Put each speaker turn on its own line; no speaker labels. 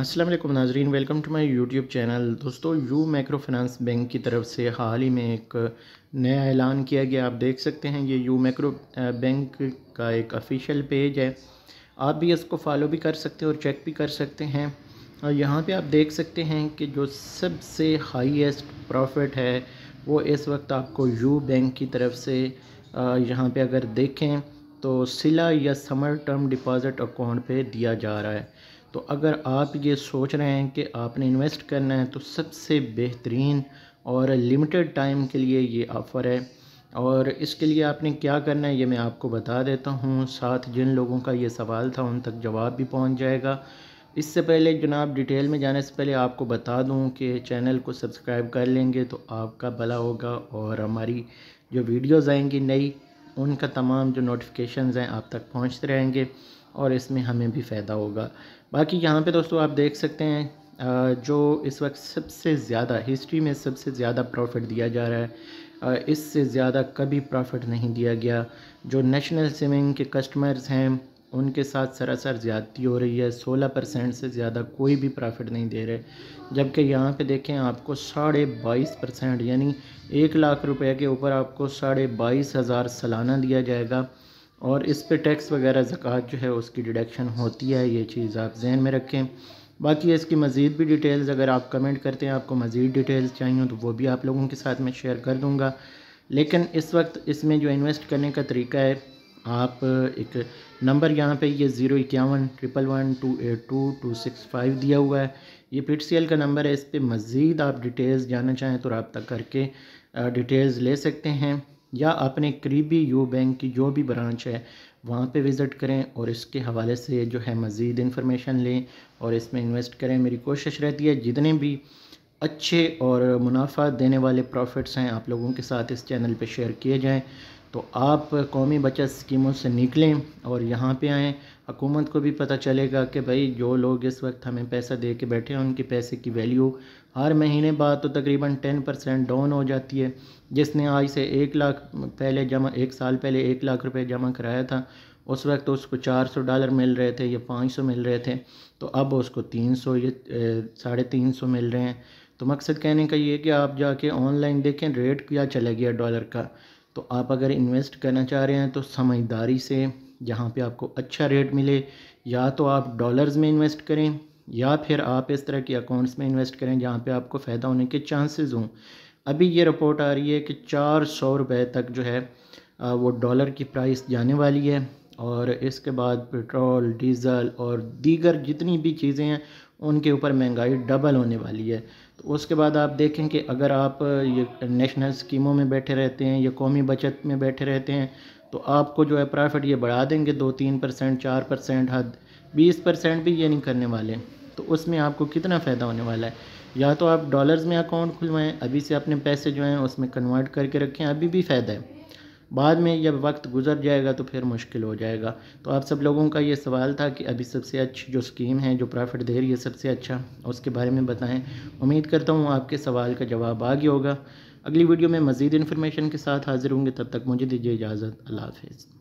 असलम नाजरीन welcome to my YouTube channel दोस्तों U micro finance bank की तरफ से हाल ही में एक नया ऐलान किया गया आप देख सकते हैं ये यू माइक्रो बैंक का एक ऑफिशियल पेज है आप भी इसको फॉलो भी कर सकते हैं और चेक भी कर सकते हैं और यहाँ पे आप देख सकते हैं कि जो सबसे हाईएस्ट प्रॉफिट है वो इस वक्त आपको यू बैंक की तरफ से यहाँ पर अगर देखें तो सिला या समर टर्म डिपॉज़िट अकाउंट पर दिया जा रहा है तो अगर आप ये सोच रहे हैं कि आपने इन्वेस्ट करना है तो सबसे बेहतरीन और लिमिटेड टाइम के लिए ये ऑफ़र है और इसके लिए आपने क्या करना है ये मैं आपको बता देता हूँ साथ जिन लोगों का ये सवाल था उन तक जवाब भी पहुँच जाएगा इससे पहले जनाब डिटेल में जाने से पहले आपको बता दूं कि चैनल को सब्सक्राइब कर लेंगे तो आपका भला होगा और हमारी जो वीडियोज़ आएंगी नई उनका तमाम जो नोटिफिकेशंस हैं आप तक पहुंचते रहेंगे और इसमें हमें भी फ़ायदा होगा बाकी यहाँ पे दोस्तों आप देख सकते हैं जो इस वक्त सबसे ज़्यादा हिस्ट्री में सबसे ज़्यादा प्रॉफिट दिया जा रहा है इससे ज़्यादा कभी प्रॉफिट नहीं दिया गया जो नेशनल स्विमिंग के कस्टमर्स हैं उनके साथ सरासर ज़्यादती हो रही है सोलह परसेंट से ज़्यादा कोई भी प्रॉफिट नहीं दे रहे जबकि यहाँ पे देखें आपको साढ़े बाईस परसेंट यानी एक लाख रुपए के ऊपर आपको साढ़े बाईस हज़ार सालाना दिया जाएगा और इस पे टैक्स वगैरह ज़क़़त जो है उसकी डिडक्शन होती है ये चीज़ आप जहन में रखें बाकी इसकी मज़ीद भी डिटेल्स अगर आप कमेंट करते हैं आपको मज़ीद डिटेल्स चाहिए तो वो भी आप लोगों के साथ में शेयर कर दूँगा लेकिन इस वक्त इसमें जो इन्वेस्ट करने का तरीका है आप एक नंबर यहाँ पे ये ज़ीरो इक्यावन triple one two eight two two six five दिया हुआ है ये टी सी का नंबर है इस पर मज़ीद आप डिटेल्स जानना चाहें तो रबता करके डिटेल्स ले सकते हैं या अपने करीबी यू बैंक की जो भी ब्रांच है वहाँ पे विज़िट करें और इसके हवाले से जो है मज़ीद इन्फॉर्मेशन लें और इसमें इन्वेस्ट करें मेरी कोशिश रहती है जितने भी अच्छे और मुनाफा देने वाले प्रॉफिट्स हैं आप लोगों के साथ इस चैनल पे शेयर किए जाएं तो आप कौमी बचत स्कीमों से निकलें और यहाँ पे आएँ हकूमत को भी पता चलेगा कि भाई जो लोग इस वक्त हमें पैसा दे के बैठे हैं उनके पैसे की वैल्यू हर महीने बाद तो तकरीबन टेन परसेंट डाउन हो जाती है जिसने आज से एक लाख पहले जमा एक साल पहले एक लाख रुपए जमा कराया था उस वक्त तो उसको चार सौ डॉलर मिल रहे थे या पाँच सौ मिल रहे थे तो अब उसको तीन सौ या साढ़े तीन सौ मिल रहे हैं तो मकसद कहने का ये कि आप जाके ऑनलाइन देखें रेट क्या चला गया डॉलर का तो आप अगर इन्वेस्ट करना चाह रहे हैं तो समझदारी से जहाँ पे आपको अच्छा रेट मिले या तो आप डॉलर्स में इन्वेस्ट करें या फिर आप इस तरह के अकाउंट्स में इन्वेस्ट करें जहाँ पे आपको फ़ायदा होने के चांसेस हों अभी ये रिपोर्ट आ रही है कि चार सौ रुपये तक जो है वो डॉलर की प्राइस जाने वाली है और इसके बाद पेट्रोल डीज़ल और दीगर जितनी भी चीज़ें हैं उनके ऊपर महंगाई डबल होने वाली है तो उसके बाद आप देखें कि अगर आप ये नेशनल स्कीमों में बैठे रहते हैं या कौमी बचत में बैठे रहते हैं तो आपको जो है प्रॉफिट ये बढ़ा देंगे दो तीन परसेंट चार परसेंट हद बीस परसेंट भी ये नहीं करने वाले तो उसमें आपको कितना फ़ायदा होने वाला है या तो आप डॉलर्स में अकाउंट खुलवाएं अभी से अपने पैसे जो हैं उसमें कन्वर्ट करके रखें अभी भी फ़ायदा है बाद में जब वक्त गुजर जाएगा तो फिर मुश्किल हो जाएगा तो आप सब लोगों का ये सवाल था कि अभी सबसे अच्छी जो स्कीम है जो प्रॉफिट दे रही है सबसे अच्छा उसके बारे में बताएं उम्मीद करता हूँ आपके सवाल का जवाब आ गया होगा अगली वीडियो में मज़ीद इन्फॉर्मेशन के साथ हाजिर होंगे तब तक मुझे दीजिए इजाज़त अल्लाह हाफिज़